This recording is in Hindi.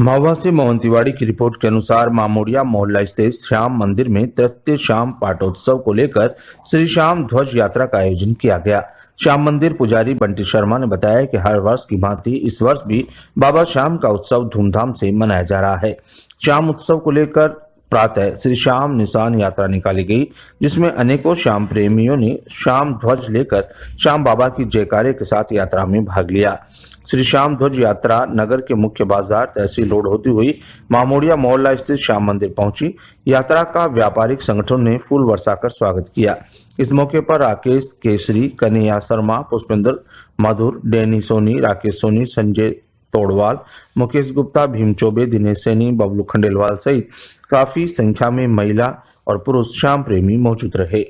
मावा से मोहन तिवाड़ी की रिपोर्ट के अनुसार मामोड़िया मोहल्ला स्थित श्याम मंदिर में तृतीय श्याम पाठोत्सव को लेकर श्री श्याम ध्वज यात्रा का आयोजन किया गया श्याम मंदिर पुजारी बंटी शर्मा ने बताया कि हर वर्ष की भांति इस वर्ष भी बाबा श्याम का उत्सव धूमधाम से मनाया जा रहा है श्याम उत्सव को लेकर प्रातः श्री श्याम निशान यात्रा निकाली गई जिसमें अनेकों श्याम प्रेमियों ने श्याम ध्वज लेकर श्याम बाबा की जयकारे के साथ यात्रा में भाग लिया श्री श्याम ध्वज यात्रा नगर के मुख्य बाजार तहसील रोड होती हुई मामोड़िया मोहल्ला स्थित श्याम मंदिर पहुंची यात्रा का व्यापारिक संगठन ने फूल वर्षा स्वागत किया इस मौके पर राकेश केसरी कन्हैया शर्मा पुष्पेंद्र मधुर डेनी सोनी राकेश सोनी संजय तोड़वाल मुकेश गुप्ता भीम चौबे दिनेश सैनी बबलू खंडेलवाल सहित काफी संख्या में महिला और पुरुष श्याम प्रेमी मौजूद रहे